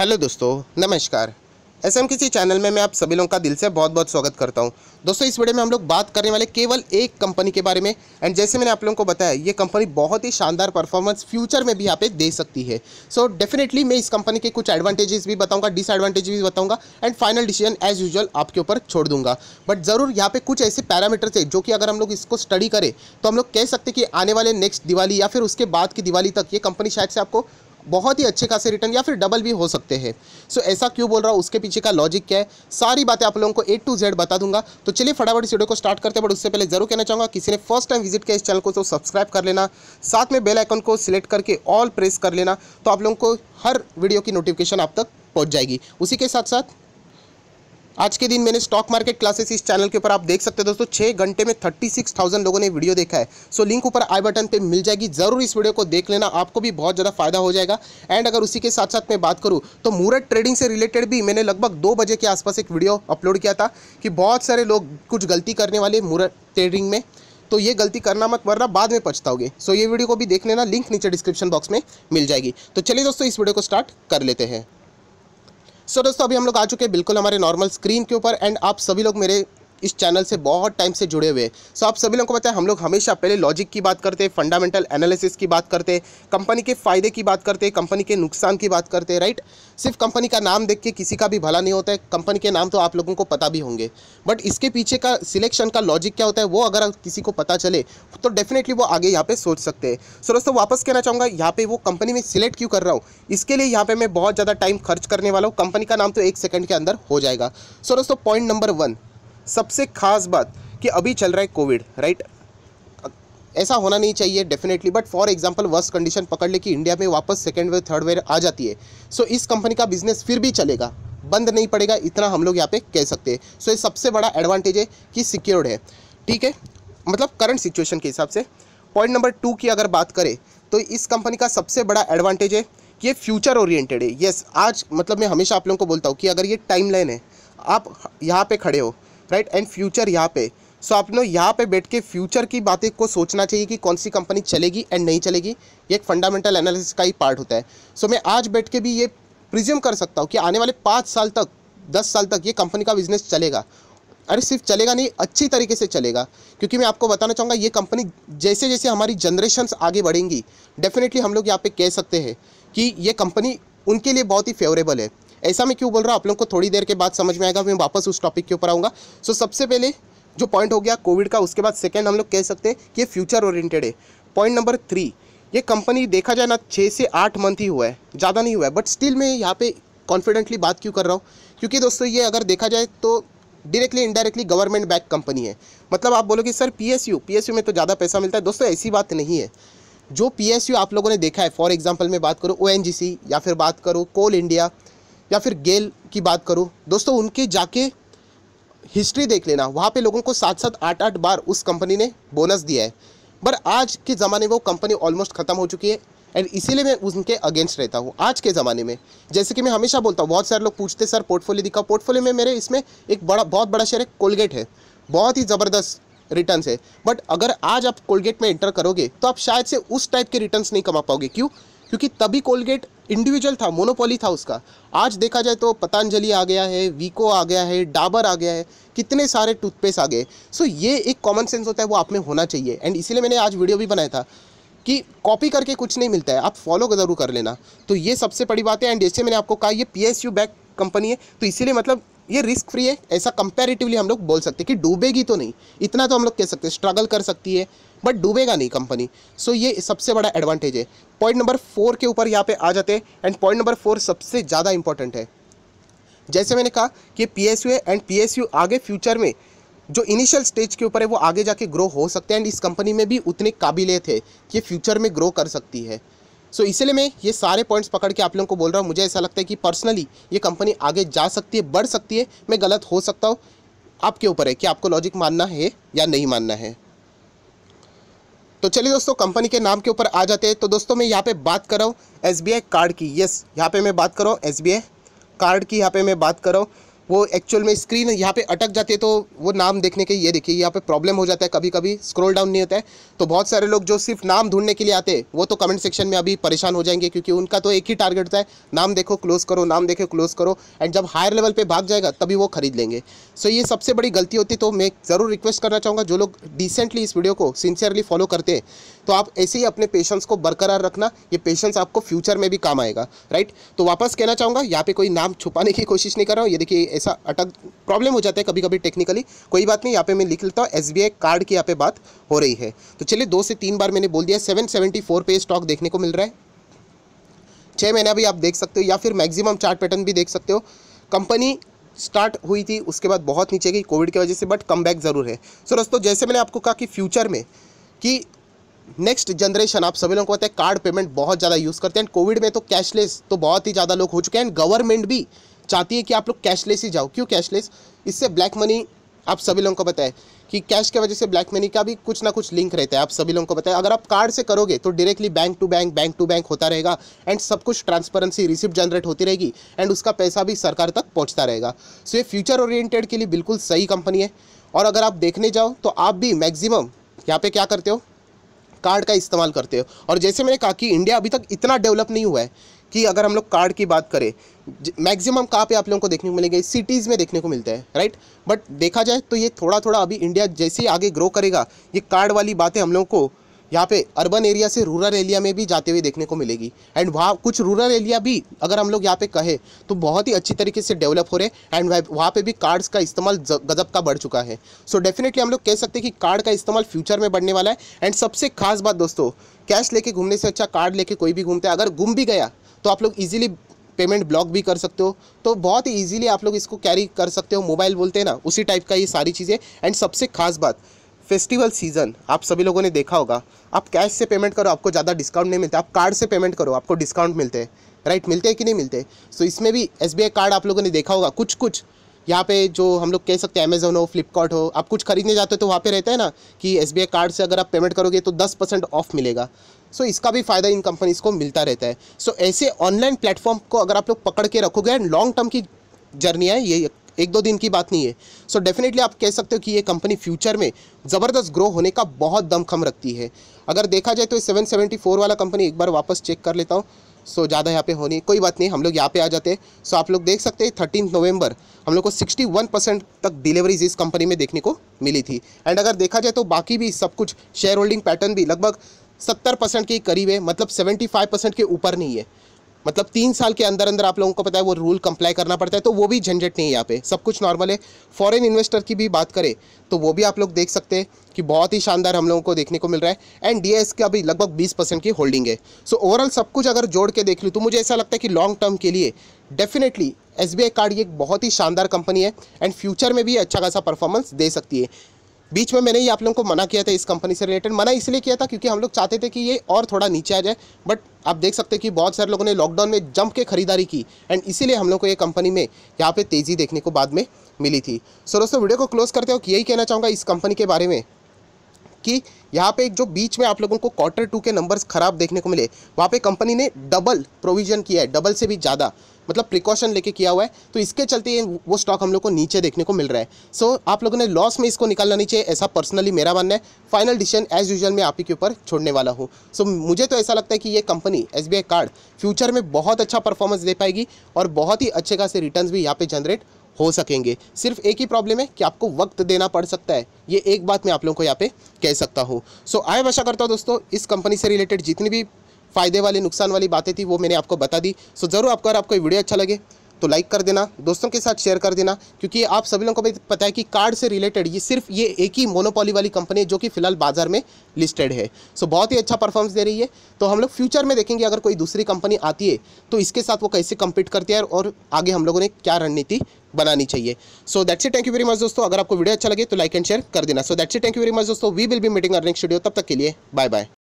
hello दोस्तों नमस्कार S M किसी चैनल में मैं आप सभी लोगों का दिल से बहुत बहुत स्वागत करता हूं दोस्तों इस वीडियो में हम लोग बात करने वाले केवल एक कंपनी के बारे में एंड जैसे मैंने आप लोगों को बताया ये कंपनी बहुत ही शानदार परफॉर्मेंस फ्यूचर में भी यहाँ पे दे सकती है सो so, डेफिनेटली मैं इस कंपनी के कुछ एडवांटेजेस भी बताऊँगा डिसएडवांटेज भी बताऊँगा and final decision as usual आपके ऊपर छोड़ दूंगा बट ज़रूर यहाँ पे कुछ ऐसे पैरामीटर्स है जो कि अगर हम लोग इसको स्टडी करें तो हम लोग कह सकते कि आने वाले नेक्स्ट दिवाली या फिर उसके बाद की दिवाली तक ये कंपनी शायद से आपको बहुत ही अच्छे खासे रिटर्न या फिर डबल भी हो सकते हैं सो ऐसा क्यों बोल रहा हूँ उसके पीछे का लॉजिक क्या है सारी बातें आप लोगों को ए टू जेड बता दूंगा तो चलिए फटाफट इस वीडियो को स्टार्ट करते हैं बट उससे पहले जरूर कहना चाहूँगा किसी ने फर्स्ट टाइम विजिट किया इस चैनल को तो सब्सक्राइब कर लेना साथ में बेल आइकन को सिलेक्ट करके ऑल प्रेस कर लेना तो आप लोगों को हर वीडियो की नोटिफिकेशन आप तक पहुँच जाएगी उसी के साथ साथ आज के दिन मैंने स्टॉक मार्केट क्लासेस इस चैनल के ऊपर आप देख सकते हैं दोस्तों छः घंटे में थर्टी सिक्स थाउजेंड लोगों ने वीडियो देखा है सो लिंक ऊपर आई बटन पर मिल जाएगी ज़रूर इस वीडियो को देख लेना आपको भी बहुत ज़्यादा फायदा हो जाएगा एंड अगर उसी के साथ साथ मैं बात करूँ तो मूरत ट्रेडिंग से रिलेटेड भी मैंने लगभग दो बजे के आसपास एक वीडियो अपलोड किया था कि बहुत सारे लोग कुछ गलती करने वाले मूरत ट्रेडिंग में तो ये गलती करना मत वरना बाद में पछताओगे सो ये वीडियो को भी देख लेना लिंक नीचे डिस्क्रिप्शन बॉक्स में मिल जाएगी तो चलिए दोस्तों इस वीडियो को स्टार्ट कर लेते हैं सो so, दोस्तों अभी हम लोग आ चुके हैं बिल्कुल हमारे नॉर्मल स्क्रीन के ऊपर एंड आप सभी लोग मेरे इस चैनल से बहुत टाइम से जुड़े हुए हैं सो आप सभी लोगों को पता है हम लोग हमेशा पहले लॉजिक की बात करते हैं फंडामेंटल एनालिसिस की बात करते हैं कंपनी के फ़ायदे की बात करते हैं कंपनी के नुकसान की बात करते हैं राइट सिर्फ कंपनी का नाम देख के किसी का भी भला नहीं होता है कंपनी के नाम तो आप लोगों को पता भी होंगे बट इसके पीछे का सिलेक्शन का लॉजिक क्या होता है वो अगर किसी को पता चले तो डेफिनेटली वो आगे यहाँ पर सोच सकते हैं सो दोस्तों वापस कहना चाहूँगा यहाँ पर वो कंपनी में सिलेक्ट क्यों कर रहा हूँ इसके लिए यहाँ पर मैं बहुत ज़्यादा टाइम खर्च करने वाला हूँ कंपनी का नाम तो एक सेकंड के अंदर हो जाएगा सो दोस्तों पॉइंट नंबर वन सबसे खास बात कि अभी चल रहा है कोविड राइट ऐसा होना नहीं चाहिए definitely but for example worst condition पकड़ ले कि इंडिया में वापस सेकेंड वेव थर्ड वेव आ जाती है सो so, इस कंपनी का बिजनेस फिर भी चलेगा बंद नहीं पड़ेगा इतना हम लोग यहाँ पे कह सकते हैं सो so, ये सबसे बड़ा एडवांटेज है कि सिक्योर्ड है ठीक है मतलब करंट सिचुएशन के हिसाब से पॉइंट नंबर टू की अगर बात करें तो इस कंपनी का सबसे बड़ा एडवांटेज है कि ये फ्यूचर ओरिएंटेड है येस आज मतलब मैं हमेशा आप लोगों को बोलता हूँ कि अगर ये टाइम लाइन है आप यहाँ पर खड़े हो राइट एंड फ्यूचर यहाँ पे सो आप लोग यहाँ पे बैठ के फ्यूचर की बातें को सोचना चाहिए कि कौन सी कंपनी चलेगी एंड नहीं चलेगी ये एक फंडामेंटल एनालिसिस का ही पार्ट होता है सो so, मैं आज बैठ के भी ये प्रिज्यूम कर सकता हूँ कि आने वाले पाँच साल तक दस साल तक ये कंपनी का बिजनेस चलेगा अरे सिर्फ चलेगा नहीं अच्छी तरीके से चलेगा क्योंकि मैं आपको बताना चाहूँगा ये कंपनी जैसे जैसे हमारी जनरेशन्स आगे बढ़ेंगी डेफिनेटली हम लोग यहाँ पे कह सकते हैं कि ये कंपनी उनके लिए बहुत ही फेवरेबल है ऐसा मैं क्यों बोल रहा हूँ आप लोग को थोड़ी देर के बाद समझ में आएगा मैं वापस उस टॉपिक के ऊपर आऊँगा सो सबसे पहले जो पॉइंट हो गया कोविड का उसके बाद सेकेंड हम लोग कह सकते हैं कि ये फ्यूचर ओरिएंटेड है पॉइंट नंबर थ्री ये कंपनी देखा जाए ना छः से आठ मंथ ही हुआ है ज़्यादा नहीं हुआ है बट स्टिल मैं यहाँ पे कॉन्फिडेंटली बात क्यों कर रहा हूँ क्योंकि दोस्तों ये अगर देखा जाए तो directly indirectly government back company है मतलब आप बोलोगे सर पीएसयू पीएसयू में तो ज़्यादा पैसा मिलता है दोस्तों ऐसी बात नहीं है जो पीएसयू आप लोगों ने देखा है फॉर एग्जाम्पल मैं बात करूँ ओ या फिर बात करूँ कोल इंडिया या फिर गेल की बात करूँ दोस्तों उनकी जाके हिस्ट्री देख लेना वहाँ पे लोगों को सात सात आठ आठ बार उस कंपनी ने बोनस दिया है पर आज के ज़माने में वो कंपनी ऑलमोस्ट ख़त्म हो चुकी है एंड इसीलिए मैं उनके अगेंस्ट रहता हूँ आज के ज़माने में जैसे कि मैं हमेशा बोलता हूँ बहुत सारे लोग पूछते सर पोर्टफोलियो दिखाओ पोर्टफोलियो में मेरे इसमें एक बड़ा बहुत बड़ा शेयर है कोलगेट है बहुत ही ज़बरदस्त रिटर्न है बट अगर आज आप कोलगेट में एंटर करोगे तो आप शायद से उस टाइप के रिटर्न नहीं कमा पाओगे क्यों क्योंकि तभी कोलगेट इंडिविजुअल था मोनोपोली था उसका आज देखा जाए तो पतंजलि आ गया है वीको आ गया है डाबर आ गया है कितने सारे टूथपेस्ट आ गए सो so, ये एक कॉमन सेंस होता है वो आप में होना चाहिए एंड इसीलिए मैंने आज वीडियो भी बनाया था कि कॉपी करके कुछ नहीं मिलता है आप फॉलो ज़रूर कर लेना तो ये सबसे बड़ी बात है एंड जैसे मैंने आपको कहा ये पी बैक कंपनी है तो इसीलिए मतलब ये रिस्क फ्री है ऐसा कंपेरेटिवली हम लोग बोल सकते हैं कि डूबेगी तो नहीं इतना तो हम लोग कह सकते हैं स्ट्रगल कर सकती है बट डूबेगा नहीं कंपनी सो so, ये सबसे बड़ा एडवांटेज है पॉइंट नंबर फोर के ऊपर यहाँ पे आ जाते हैं एंड पॉइंट नंबर फोर सबसे ज़्यादा इंपॉर्टेंट है जैसे मैंने कहा कि P S U and P S U आगे फ्यूचर में जो इनिशियल स्टेज के ऊपर है वो आगे जाके ग्रो हो सकते हैं एंड इस कंपनी में भी उतनी काबिलियत है कि फ्यूचर में ग्रो कर सकती है सो so, इसलिए मैं ये सारे पॉइंट्स पकड़ के आप लोगों को बोल रहा हूँ मुझे ऐसा लगता है कि पर्सनली ये कंपनी आगे जा सकती है बढ़ सकती है मैं गलत हो सकता हूँ आपके ऊपर है कि आपको लॉजिक मानना है या नहीं मानना है तो चलिए दोस्तों कंपनी के नाम के ऊपर आ जाते हैं तो दोस्तों मैं यहाँ पे बात कर रहा हूँ एस कार्ड की यस यहाँ पे मैं बात कर रहा हूँ एस कार्ड की यहाँ पे मैं बात कर रहा हूँ वो एक्चुअल में स्क्रीन यहाँ पे अटक जाती है तो वो नाम देखने के ये देखिए यहाँ पे प्रॉब्लम हो जाता है कभी कभी स्क्रॉल डाउन नहीं होता है तो बहुत सारे लोग जो सिर्फ नाम ढूंढने के लिए आते हैं वो तो कमेंट सेक्शन में अभी परेशान हो जाएंगे क्योंकि उनका तो एक ही टारगेट होता है नाम देखो क्लोज करो नाम देखो क्लोज करो एंड जब हायर लेवल पर भाग जाएगा तभी वो खरीद लेंगे सो ये सबसे बड़ी गलती होती है तो मैं ज़रूर रिक्वेस्ट करना चाहूँगा जो लोग डिसेंटली इस वीडियो को सिंसियरली फॉलो करते हैं तो आप ऐसे ही अपने पेशेंस को बरकरार रखना ये पेशेंस आपको फ्यूचर में भी काम आएगा राइट तो वापस कहना चाहूँगा यहाँ पे कोई नाम छुपाने की कोशिश नहीं कर रहा हूँ ये देखिए ऐसा अटक प्रॉब्लम हो जाता है कभी कभी टेक्निकली कोई बात नहीं यहाँ पे मैं लिख लेता हूँ एस कार्ड की यहाँ पे बात हो रही है तो चलिए दो से तीन बार मैंने बोल दिया सेवन सेवेंटी फोर पे स्टॉक देखने को मिल रहा है छः महीने अभी आप देख सकते हो या फिर मैक्सिमम चार्ट पैटर्न भी देख सकते हो कंपनी स्टार्ट हुई थी उसके बाद बहुत नीचे गई कोविड की वजह से बट कम ज़रूर है सो so, दोस्तों जैसे मैंने आपको कहा कि फ्यूचर में कि नेक्स्ट जनरेशन आप सभी लोगों को पता है कार्ड पेमेंट बहुत ज़्यादा यूज़ करते हैं एंड कोविड में तो कैशलेस तो बहुत ही ज़्यादा लोग हो चुके हैं एंड गवर्नमेंट भी चाहती है कि आप लोग कैशलेस ही जाओ क्यों कैशलेस इससे ब्लैक मनी आप सभी लोगों को बताएं कि कैश के वजह से ब्लैक मनी का भी कुछ ना कुछ लिंक रहता है आप सभी लोगों को बताएं अगर आप कार्ड से करोगे तो directly bank to bank bank to bank होता रहेगा एंड सब कुछ ट्रांसपेरेंसी रिसिप्ट जनरेट होती रहेगी एंड उसका पैसा भी सरकार तक पहुँचता रहेगा सो ये फ्यूचर ओरिएटेड के लिए बिल्कुल सही कंपनी है और अगर आप देखने जाओ तो आप भी मैक्सिमम यहाँ पे क्या करते हो कार्ड का इस्तेमाल करते हो और जैसे मैंने कहा कि इंडिया अभी तक इतना डेवलप नहीं हुआ है कि अगर हम लोग कार्ड की बात करें मैक्सिमम कहाँ पे आप लोगों को देखने को मिलेंगे सिटीज़ में देखने को मिलता है राइट बट देखा जाए तो ये थोड़ा थोड़ा अभी इंडिया जैसे ही आगे ग्रो करेगा ये कार्ड वाली बातें हम लोगों को यहाँ पे अर्बन एरिया से रूरल एरिया में भी जाते हुए देखने को मिलेगी एंड वहाँ कुछ रूरल एरिया भी अगर हम लोग यहाँ पे कहे तो बहुत ही अच्छी तरीके से डेवलप हो रहे हैं एंड वहाँ पे भी कार्ड्स का इस्तेमाल गजब का बढ़ चुका है सो so डेफिनेटली हम लोग कह सकते हैं कि कार्ड का इस्तेमाल फ्यूचर में बढ़ने वाला है एंड सबसे खास बात दोस्तों कैश लेके घूमने से अच्छा कार्ड लेके कोई भी घूमता है अगर घूम भी गया तो आप लोग ईजिली पेमेंट ब्लॉक भी कर सकते हो तो बहुत ही ईजिली आप लोग इसको कैरी कर सकते हो मोबाइल बोलते हैं ना उसी टाइप का ये सारी चीज़ें एंड सबसे खास बात फेस्टिवल सीज़न आप सभी लोगों ने देखा होगा आप कैश से पेमेंट करो आपको ज़्यादा डिस्काउंट नहीं मिलता आप कार्ड से पेमेंट करो आपको डिस्काउंट मिलते हैं राइट मिलते हैं कि नहीं मिलते सो so, इसमें भी एस कार्ड आप लोगों ने देखा होगा कुछ कुछ यहाँ पे जो हम लोग कह सकते हैं अमेजोन हो फ्लिपकार्ट हो आप कुछ खरीदने जाते हो तो वहाँ पे रहता है ना कि एस कार्ड से अगर आप पेमेंट करोगे तो दस परसेंट ऑफ मिलेगा सो so, इसका भी फ़ायदा इन कंपनीज़ को मिलता रहता है सो so, ऐसे ऑनलाइन प्लेटफॉर्म को अगर आप लोग पकड़ के रखोगे एंड लॉन्ग टर्म की जर्नी है ये एक दो दिन की बात नहीं है सो so, डेफिनेटली आप कह सकते हो कि ये कंपनी फ्यूचर में ज़बरदस्त ग्रो होने का बहुत दमखम रखती है अगर देखा जाए तो सेवन सेवेंटी फोर वाला कंपनी एक बार वापस चेक कर लेता हूँ सो ज़्यादा यहाँ पे होनी कोई बात नहीं हम लोग यहाँ पे आ जाते हैं सो आप लोग देख सकते हैं थर्टीन नवंबर हम लोग को 61 परसेंट तक डिलीवरीज इस कंपनी में देखने को मिली थी एंड अगर देखा जाए तो बाकी भी सब कुछ शेयर होल्डिंग पैटर्न भी लगभग सत्तर परसेंट के करीब है मतलब सेवेंटी फाइव परसेंट के ऊपर नहीं है मतलब तीन साल के अंदर अंदर आप लोगों को पता है वो रूल कंप्लाई करना पड़ता है तो वो भी झंझट नहीं है यहाँ पे सब कुछ नॉर्मल है फॉरेन इन्वेस्टर की भी बात करें तो वो भी आप लोग देख सकते हैं कि बहुत ही शानदार हम लोगों को देखने को मिल रहा है एंड डी एस का भी लगभग बीस परसेंट की होल्डिंग है सो so, ओवरऑल सब कुछ अगर जोड़ के देख लूँ तो मुझे ऐसा लगता है कि लॉन्ग टर्म के लिए डेफिनेटली एस कार्ड ये एक बहुत ही शानदार कंपनी है एंड फ्यूचर में भी अच्छा खासा परफॉर्मेंस दे सकती है बीच में मैंने ही आप लोगों को मना किया था इस कंपनी से रिलेटेड मना इसलिए किया था क्योंकि हम लोग चाहते थे कि ये और थोड़ा नीचे आ जाए बट आप देख सकते हैं कि बहुत सारे लोगों ने लॉकडाउन में जंप के खरीदारी की एंड इसीलिए हम लोग को ये कंपनी में यहाँ पे तेज़ी देखने को बाद में मिली थी सो दोस्तों वीडियो को क्लोज करते हो यही कहना चाहूँगा इस कंपनी के बारे में कि यहाँ पे जो बीच में आप लोगों को क्वार्टर टू के नंबर्स खराब देखने को मिले वहाँ पे कंपनी ने डबल प्रोविजन किया है डबल से भी ज़्यादा मतलब प्रिकॉशन लेके किया हुआ है तो इसके चलते वो स्टॉक हम लोग को नीचे देखने को मिल रहा है सो so, आप लोगों ने लॉस में इसको निकालना नहीं चाहिए ऐसा पर्सनली मेरा मानना है फाइनल डिसीजन एज यूजल मैं आप ही के ऊपर छोड़ने वाला हूँ सो so, मुझे तो ऐसा लगता है कि ये कंपनी एस कार्ड फ्यूचर में बहुत अच्छा परफॉर्मेंस दे पाएगी और बहुत ही अच्छे खासे रिटर्न भी यहाँ पर जनरेट हो सकेंगे सिर्फ एक ही प्रॉब्लम है कि आपको वक्त देना पड़ सकता है ये एक बात मैं आप लोगों को यहाँ पे कह सकता हूँ सो so, आए आशा करता हूँ दोस्तों इस कंपनी से रिलेटेड जितनी भी फ़ायदे वाली नुकसान वाली बातें थी वो मैंने आपको बता दी सो ज़रूर आपको अगर आपको वीडियो अच्छा लगे तो लाइक कर देना दोस्तों के साथ शेयर कर देना क्योंकि आप सभी लोगों को भी पता है कि कार्ड से रिलेटेड ये सिर्फ ये एक ही मोनोपॉली वाली कंपनी है जो कि फिलहाल बाजार में लिस्टेड है सो बहुत ही अच्छा परफॉर्मेंस दे रही है तो हम लोग फ्यूचर में देखेंगे अगर कोई दूसरी कंपनी आती है तो इसके साथ वो कैसे कम्पीट करती है और आगे हम लोगों ने क्या रणनीति बनानी चाहिए so that's it thank you very much दोस्तों अगर आपको वीडियो अच्छा लगे तो लाइक एंड शेयर कर देना so that's it thank you very much दोस्तों we will be meeting earning studio तब तक के लिए बाय बाय